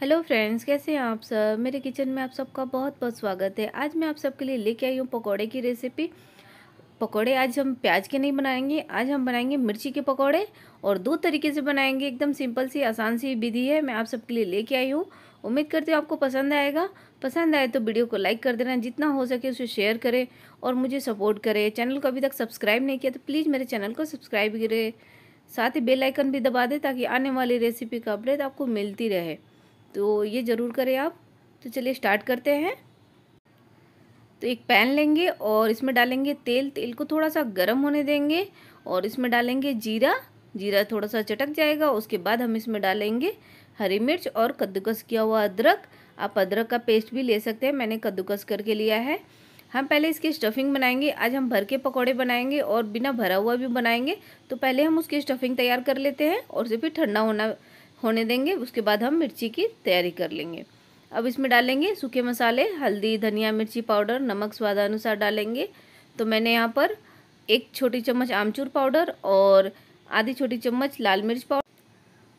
hello friends कैसे हैं आप सब मेरे किचन में आप सबका बहुत बहुत स्वागत है आज मैं आप सबके लिए लेके आई हूँ पकोड़े की रेसिपी पकोड़े आज हम प्याज के नहीं बनाएंगे आज हम बनाएंगे मिर्ची के पकोड़े और दो तरीके से बनाएंगे एकदम सिंपल सी आसान सी विधि है मैं आप सबके लिए लेके आई हूँ उम्मीद करती हूँ आपको पसंद आएगा पसंद आए तो वीडियो को लाइक कर देना जितना हो सके उसे शेयर करें और मुझे सपोर्ट करें चैनल को अभी तक सब्सक्राइब नहीं किया तो प्लीज़ मेरे चैनल को सब्सक्राइब करें साथ ही बेल आइकन भी दबा दें ताकि आने वाली रेसिपी का अपडेट आपको मिलती रहे तो ये ज़रूर करें आप तो चलिए स्टार्ट करते हैं तो एक पैन लेंगे और इसमें डालेंगे तेल तेल को थोड़ा सा गर्म होने देंगे और इसमें डालेंगे जीरा जीरा थोड़ा सा चटक जाएगा उसके बाद हम इसमें डालेंगे हरी मिर्च और कद्दूकस किया हुआ अदरक आप अदरक का पेस्ट भी ले सकते हैं मैंने कद्दूकस करके लिया है हम पहले इसकी स्टफिंग बनाएंगे आज हम भर के पकौड़े बनाएंगे और बिना भरा हुआ भी बनाएंगे तो पहले हम उसकी स्टफिंग तैयार कर लेते हैं और उसे फिर ठंडा होना होने देंगे उसके बाद हम मिर्ची की तैयारी कर लेंगे अब इसमें डालेंगे सूखे मसाले हल्दी धनिया मिर्ची पाउडर नमक स्वादानुसार डालेंगे तो मैंने यहाँ पर एक छोटी चम्मच आमचूर पाउडर और आधी छोटी चम्मच लाल मिर्च पाउडर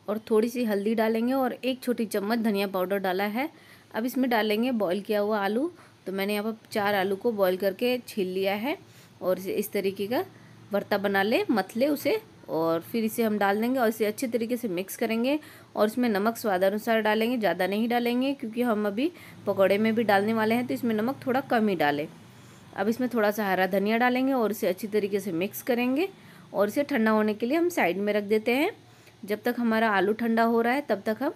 और थोड़ी सी हल्दी डालेंगे और एक छोटी चम्मच धनिया पाउडर डाला है अब इसमें डालेंगे बॉईल किया हुआ आलू तो मैंने यहाँ पर चार आलू को बॉईल करके छील लिया है और इस तरीके का भरता बना ले मथले उसे और फिर इसे हम डाल देंगे और इसे अच्छे तरीके से मिक्स करेंगे और इसमें नमक स्वाद अनुसार डालेंगे ज़्यादा नहीं डालेंगे क्योंकि हम अभी पकौड़े में भी डालने वाले हैं तो इसमें नमक थोड़ा कम ही डालें अब इसमें थोड़ा सा हरा धनिया डालेंगे और इसे अच्छी तरीके से मिक्स करेंगे और इसे ठंडा होने के लिए हम साइड में रख देते हैं जब तक हमारा आलू ठंडा हो रहा है तब तक हम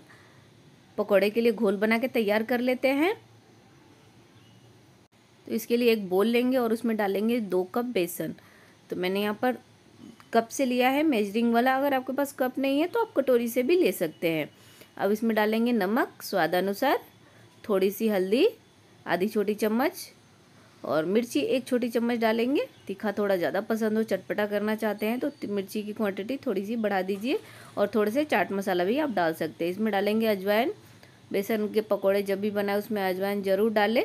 पकौड़े के लिए घोल बना के तैयार कर लेते हैं तो इसके लिए एक बोल लेंगे और उसमें डालेंगे दो कप बेसन तो मैंने यहाँ पर कप से लिया है मेजरिंग वाला अगर आपके पास कप नहीं है तो आप कटोरी से भी ले सकते हैं अब इसमें डालेंगे नमक स्वादानुसार थोड़ी सी हल्दी आधी छोटी चम्मच और मिर्ची एक छोटी चम्मच डालेंगे तीखा थोड़ा ज़्यादा पसंद हो चटपटा करना चाहते हैं तो मिर्ची की क्वांटिटी थोड़ी सी बढ़ा दीजिए और थोड़े से चाट मसाला भी आप डाल सकते हैं इसमें डालेंगे अजवाइन बेसन के पकोड़े जब भी बनाए उसमें अजवाइन ज़रूर डालें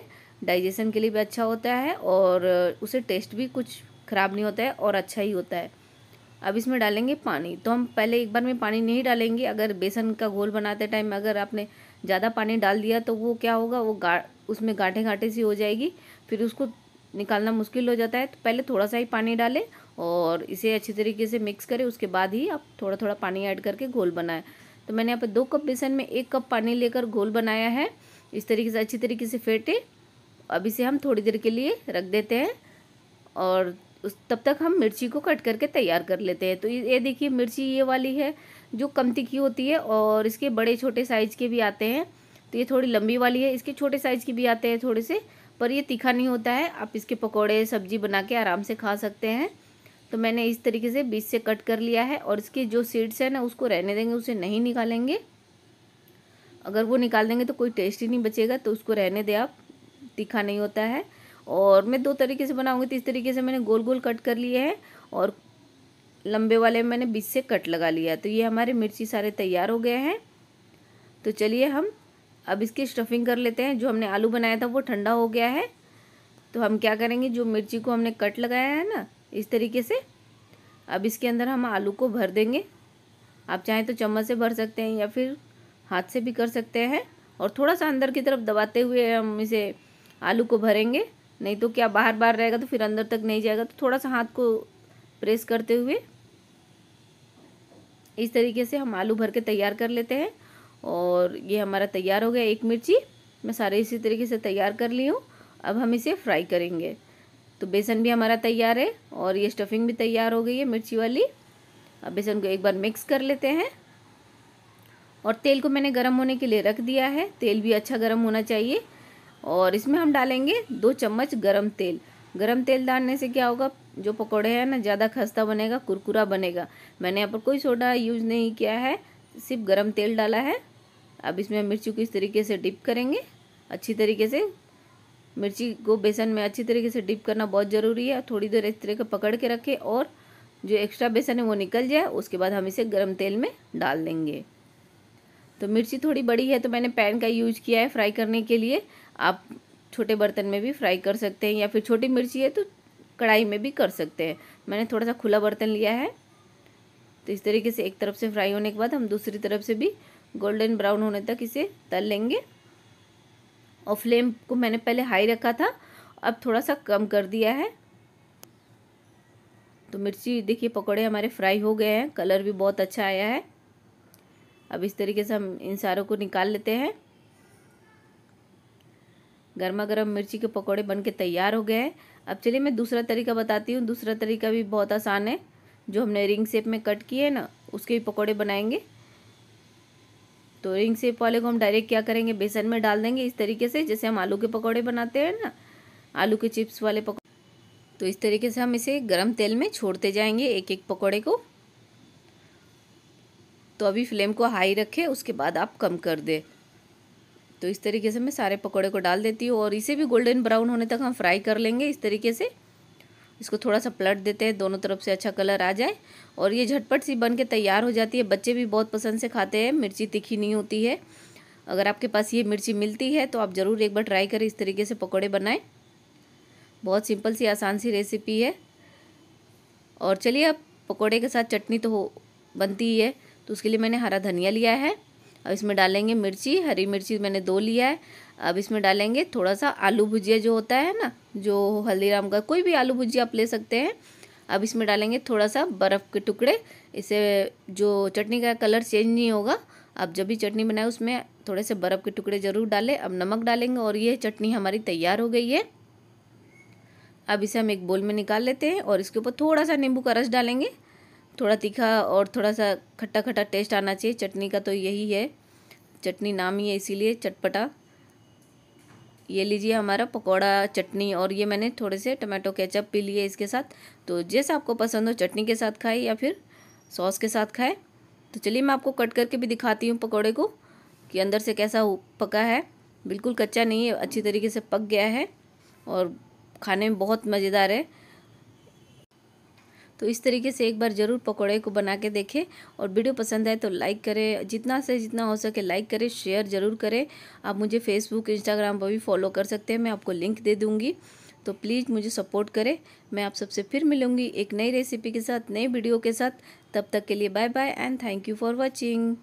डाइजेशन के लिए भी अच्छा होता है और उसे टेस्ट भी कुछ ख़राब नहीं होता है और अच्छा ही होता है अब इसमें डालेंगे पानी तो हम पहले एक बार में पानी नहीं डालेंगे अगर बेसन का घोल बनाते टाइम अगर आपने ज़्यादा पानी डाल दिया तो वो क्या होगा वो गा उसमें गाँटे घाटे सी हो जाएगी फिर उसको निकालना मुश्किल हो जाता है तो पहले थोड़ा सा ही पानी डालें और इसे अच्छी तरीके से मिक्स करें उसके बाद ही आप थोड़ा थोड़ा पानी ऐड करके घोल बनाएं तो मैंने यहाँ पर दो कप बेसन में एक कप पानी लेकर घोल बनाया है इस तरीके से अच्छी तरीके से फेंटे अब इसे हम थोड़ी देर के लिए रख देते हैं और उस तब तक हम मिर्ची को कट करके तैयार कर लेते हैं तो ये देखिए मिर्ची ये वाली है जो कम तिखी होती है और इसके बड़े छोटे साइज़ के भी आते हैं तो ये थोड़ी लंबी वाली है इसके छोटे साइज़ के भी आते हैं थोड़े से पर ये तीखा नहीं होता है आप इसके पकौड़े सब्जी बना के आराम से खा सकते हैं तो मैंने इस तरीके से बीच से कट कर लिया है और इसके जो सीड्स हैं ना उसको रहने देंगे उसे नहीं निकालेंगे अगर वो निकाल देंगे तो कोई टेस्ट ही नहीं बचेगा तो उसको रहने दें आप तीखा नहीं होता है और मैं दो तरीके से बनाऊँगी तो इस तरीके से मैंने गोल गोल कट कर लिए हैं और लंबे वाले मैंने बीच से कट लगा लिया तो ये हमारे मिर्ची सारे तैयार हो गए हैं तो चलिए हम अब इसकी स्टफिंग कर लेते हैं जो हमने आलू बनाया था वो ठंडा हो गया है तो हम क्या करेंगे जो मिर्ची को हमने कट लगाया है ना इस तरीके से अब इसके अंदर हम आलू को भर देंगे आप चाहें तो चम्मच से भर सकते हैं या फिर हाथ से भी कर सकते हैं और थोड़ा सा अंदर की तरफ दबाते हुए हम इसे आलू को भरेंगे नहीं तो क्या बाहर बाहर रहेगा तो फिर अंदर तक नहीं जाएगा तो थोड़ा सा हाथ को प्रेस करते हुए इस तरीके से हम आलू भर के तैयार कर लेते हैं और ये हमारा तैयार हो गया एक मिर्ची मैं सारे इसी तरीके से तैयार कर ली हूँ अब हम इसे फ्राई करेंगे तो बेसन भी हमारा तैयार है और ये स्टफिंग भी तैयार हो गई है मिर्ची वाली अब बेसन को एक बार मिक्स कर लेते हैं और तेल को मैंने गर्म होने के लिए रख दिया है तेल भी अच्छा गर्म होना चाहिए और इसमें हम डालेंगे दो चम्मच गरम तेल गरम तेल डालने से क्या होगा जो पकौड़े हैं ना ज़्यादा खस्ता बनेगा कुरकुरा बनेगा मैंने यहाँ पर कोई सोडा यूज़ नहीं किया है सिर्फ गरम तेल डाला है अब इसमें मिर्ची को इस तरीके से डिप करेंगे अच्छी तरीके से मिर्ची को बेसन में अच्छी तरीके से डिप करना बहुत ज़रूरी है थोड़ी देर इस तरह का पकड़ के रखें और जो एक्स्ट्रा बेसन है वो निकल जाए उसके बाद हम इसे गर्म तेल में डाल देंगे तो मिर्ची थोड़ी बड़ी है तो मैंने पैन का यूज किया है फ्राई करने के लिए आप छोटे बर्तन में भी फ्राई कर सकते हैं या फिर छोटी मिर्ची है तो कढ़ाई में भी कर सकते हैं मैंने थोड़ा सा खुला बर्तन लिया है तो इस तरीके से एक तरफ से फ्राई होने के बाद हम दूसरी तरफ से भी गोल्डन ब्राउन होने तक इसे तल लेंगे और फ्लेम को मैंने पहले हाई रखा था अब थोड़ा सा कम कर दिया है तो मिर्ची देखिए पकौड़े हमारे फ्राई हो गए हैं कलर भी बहुत अच्छा आया है अब इस तरीके से हम इन सारों को निकाल लेते हैं गर्मा गर्म मिर्ची के पकौड़े बन के तैयार हो गए हैं अब चलिए मैं दूसरा तरीका बताती हूँ दूसरा तरीका भी बहुत आसान है जो हमने रिंग शेप में कट किए हैं ना उसके भी पकौड़े बनाएंगे तो रिंग शेप वाले को हम डायरेक्ट क्या करेंगे बेसन में डाल देंगे इस तरीके से जैसे हम आलू के पकौड़े बनाते हैं ना आलू के चिप्स वाले पकौड़े तो इस तरीके से हम इसे गर्म तेल में छोड़ते जाएंगे एक एक पकौड़े को तो अभी फ्लेम को हाई रखें उसके बाद आप कम कर दें तो इस तरीके से मैं सारे पकौड़े को डाल देती हूँ और इसे भी गोल्डन ब्राउन होने तक हम फ्राई कर लेंगे इस तरीके से इसको थोड़ा सा पलट देते हैं दोनों तरफ से अच्छा कलर आ जाए और ये झटपट सी बन के तैयार हो जाती है बच्चे भी बहुत पसंद से खाते हैं मिर्ची तीखी नहीं होती है अगर आपके पास ये मिर्ची मिलती है तो आप ज़रूर एक बार ट्राई करें इस तरीके से पकौड़े बनाएँ बहुत सिंपल सी आसान सी रेसिपी है और चलिए अब पकौड़े के साथ चटनी तो हो बनती ही है तो उसके लिए मैंने हरा धनिया लिया है अब इसमें डालेंगे मिर्ची हरी मिर्ची मैंने दो लिया है अब इसमें डालेंगे थोड़ा सा आलू भुजिया जो होता है ना जो हल्दीराम का कोई भी आलू भुजिया आप ले सकते हैं अब इसमें डालेंगे थोड़ा सा बर्फ़ के टुकड़े इसे जो चटनी का कलर चेंज नहीं होगा आप जब भी चटनी बनाए उसमें थोड़े से बर्फ़ के टुकड़े ज़रूर डालें अब नमक डालेंगे और ये चटनी हमारी तैयार हो गई है अब इसे हम एक बोल में निकाल लेते हैं और इसके ऊपर थोड़ा सा नींबू का रस डालेंगे थोड़ा तीखा और थोड़ा सा खट्टा खट्टा टेस्ट आना चाहिए चटनी का तो यही है चटनी नाम ही है इसीलिए चटपटा ये लीजिए हमारा पकौड़ा चटनी और ये मैंने थोड़े से टमाटो केचप भी लिए इसके साथ तो जैसा आपको पसंद हो चटनी के साथ खाए या फिर सॉस के साथ खाए तो चलिए मैं आपको कट करके भी दिखाती हूँ पकौड़े को कि अंदर से कैसा पका है बिल्कुल कच्चा नहीं है अच्छी तरीके से पक गया है और खाने में बहुत मज़ेदार है तो इस तरीके से एक बार ज़रूर पकौड़े को बना के देखें और वीडियो पसंद आए तो लाइक करें जितना से जितना हो सके लाइक करें शेयर ज़रूर करें आप मुझे फेसबुक इंस्टाग्राम पर भी फॉलो कर सकते हैं मैं आपको लिंक दे दूँगी तो प्लीज़ मुझे सपोर्ट करें मैं आप सबसे फिर मिलूँगी एक नई रेसिपी के साथ नई वीडियो के साथ तब तक के लिए bye bye and thank you for watching